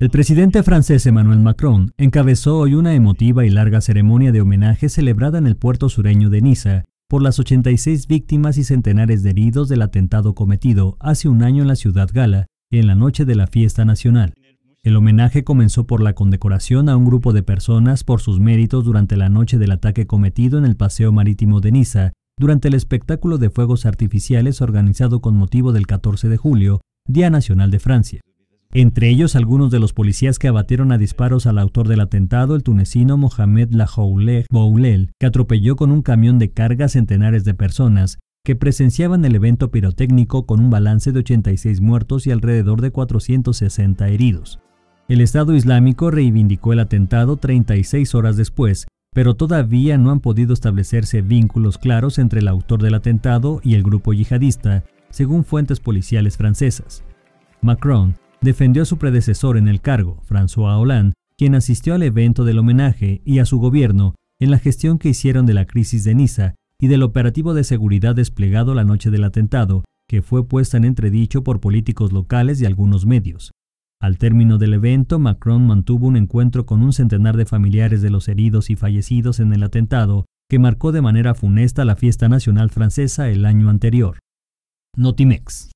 El presidente francés Emmanuel Macron encabezó hoy una emotiva y larga ceremonia de homenaje celebrada en el puerto sureño de Niza por las 86 víctimas y centenares de heridos del atentado cometido hace un año en la ciudad gala en la noche de la fiesta nacional. El homenaje comenzó por la condecoración a un grupo de personas por sus méritos durante la noche del ataque cometido en el Paseo Marítimo de Niza, durante el espectáculo de fuegos artificiales organizado con motivo del 14 de julio, Día Nacional de Francia entre ellos algunos de los policías que abatieron a disparos al autor del atentado, el tunecino Mohamed Lahouleh Boulel, que atropelló con un camión de carga centenares de personas que presenciaban el evento pirotécnico con un balance de 86 muertos y alrededor de 460 heridos. El Estado Islámico reivindicó el atentado 36 horas después, pero todavía no han podido establecerse vínculos claros entre el autor del atentado y el grupo yihadista, según fuentes policiales francesas. Macron Defendió a su predecesor en el cargo, François Hollande, quien asistió al evento del homenaje y a su gobierno en la gestión que hicieron de la crisis de Niza y del operativo de seguridad desplegado la noche del atentado, que fue puesta en entredicho por políticos locales y algunos medios. Al término del evento, Macron mantuvo un encuentro con un centenar de familiares de los heridos y fallecidos en el atentado, que marcó de manera funesta la fiesta nacional francesa el año anterior. Notimex.